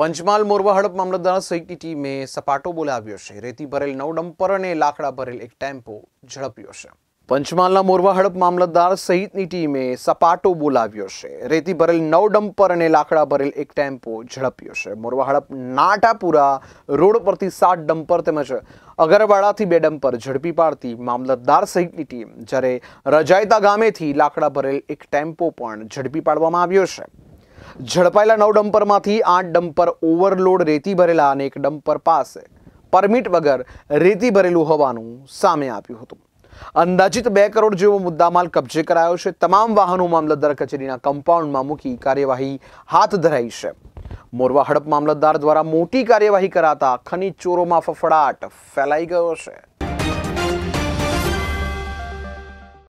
પંચમહાલ મોરવા હડપ મામલતદાર સહિતની ટીમે સપાટો બોલાવ્યો છે રેતી ભરેલ નવ ડમ્પર અને લાકડા ભરેલ એક ટેમ્પો ઝડપ્યો છે પંચમહાલના મોરવા હડપ મામલતદાર સહિતની ટીમે સપાટો બોલાવ્યો છે રેતી ભરેલ નવ ડમ્પર અને લાકડા ભરેલ એક ટેમ્પો ઝડપ્યો છે મોરવા હડપ નાટાપુરા રોડ પરથી સાત ડમ્પર તેમજ અગરવાડાથી બે ડમ્પર ઝડપી પાડતી મામલતદાર સહિતની ટીમ જ્યારે રજાયતા ગામેથી લાકડા ભરેલ એક ટેમ્પો પણ ઝડપી પાડવામાં આવ્યો છે ઝડપાયેલા નવ ડમ્પરમાંથી આઠ ડમ્પર ઓવરલોડ રેતી ભરેલા અને એક ડમ્પર પાસે પરમિટ વગર રેતી ભરેલું હોવાનું સામે આવ્યું હતું અંદાજિત બે કરોડ જેવો મુદ્દામાલ કબજે કરાયો છે તમામ વાહનો મામલતદાર કચેરીના કમ્પાઉન્ડમાં મૂકી કાર્યવાહી હાથ ધરાઈ છે મોરવા હડપ મામલતદાર દ્વારા મોટી કાર્યવાહી કરાતા ખનીજ ચોરોમાં ફફડાટ ફેલાઈ ગયો છે